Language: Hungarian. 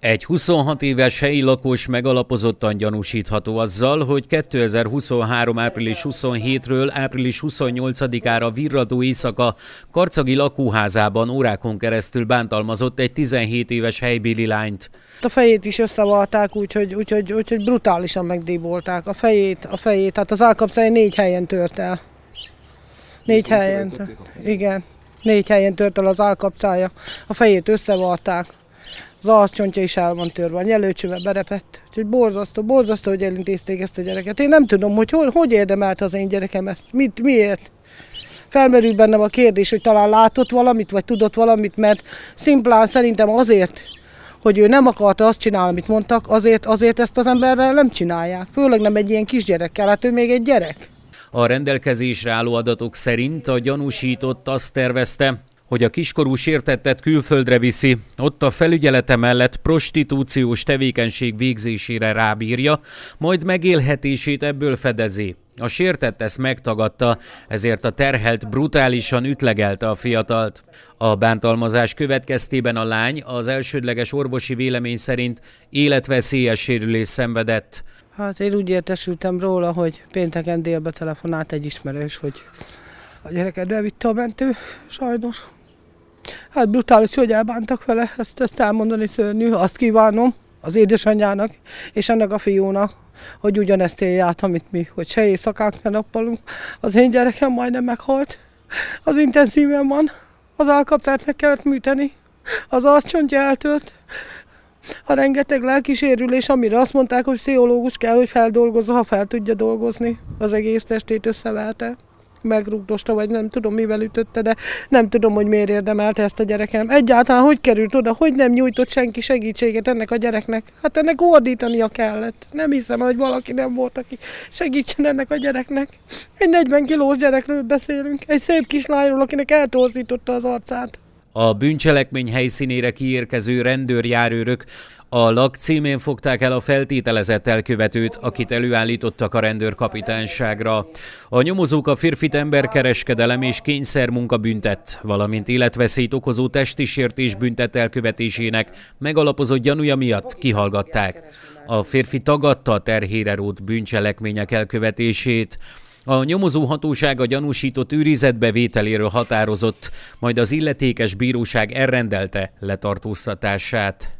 Egy 26 éves helyi lakos megalapozottan gyanúsítható azzal, hogy 2023. április 27-ről április 28-ára virradó éjszaka karcagi lakóházában órákon keresztül bántalmazott egy 17 éves helybéli lányt. A fejét is összevalták, úgyhogy, úgyhogy, úgyhogy brutálisan megdíbolták. A fejét, a fejét, tehát az állkapcája négy helyen tört el. Négy helyen. Igen, négy helyen tört el az állkapcája. A fejét összevalták az arcsontja is el van törve, a nyelőcsöve berepett. Úgyhogy borzasztó, borzasztó, hogy elintézték ezt a gyereket. Én nem tudom, hogy hol, hogy érdemelt az én gyerekem ezt, mit, miért. Felmerül bennem a kérdés, hogy talán látott valamit, vagy tudott valamit, mert szimplán szerintem azért, hogy ő nem akarta azt csinálni, amit mondtak, azért, azért ezt az emberrel nem csinálják. Főleg nem egy ilyen kisgyerekkel, hát ő még egy gyerek. A rendelkezésre álló adatok szerint a gyanúsított azt tervezte, hogy a kiskorú sértettet külföldre viszi, ott a felügyelete mellett prostitúciós tevékenység végzésére rábírja, majd megélhetését ebből fedezi. A sértett ezt megtagadta, ezért a terhelt brutálisan ütlegelte a fiatalt. A bántalmazás következtében a lány az elsődleges orvosi vélemény szerint életveszélyes sérülés szenvedett. Hát én úgy értesültem róla, hogy pénteken délbe telefonált egy ismerős, hogy a gyereket elvitte a mentő, sajnos. Hát brutális, hogy elbántak vele, ezt, ezt elmondani szörnyű. Azt kívánom az édesanyjának és ennek a fiúnak, hogy ugyanezt élj át, amit mi, hogy se éjszakánk, ne nappalunk. Az én gyerekem majdnem meghalt, az intenzíven van, az állkapcát meg kellett műteni, az arcsontja eltölt, a rengeteg lelkisérülés, amire azt mondták, hogy pszichológus kell, hogy feldolgozza, ha fel tudja dolgozni, az egész testét összeverte megrugdosta, vagy nem tudom mivel ütötte, de nem tudom, hogy miért érdemelte ezt a gyerekem. Egyáltalán hogy került oda, hogy nem nyújtott senki segítséget ennek a gyereknek? Hát ennek ordítania kellett. Nem hiszem, hogy valaki nem volt, aki segítsen ennek a gyereknek. Egy 40 kilós gyerekről beszélünk, egy szép kislányról, akinek eltorzította az arcát. A bűncselekmény helyszínére kiérkező rendőrjárőrök a lak címén fogták el a feltételezett elkövetőt, akit előállítottak a rendőrkapitányságra. A nyomozók a férfit emberkereskedelem és kényszermunka büntett, valamint életveszélyt okozó sértés büntet elkövetésének megalapozott gyanúja miatt kihallgatták. A férfi tagadta a terhére rót bűncselekmények elkövetését. A nyomozó hatóság a gyanúsított vételéről határozott, majd az illetékes bíróság elrendelte letartóztatását.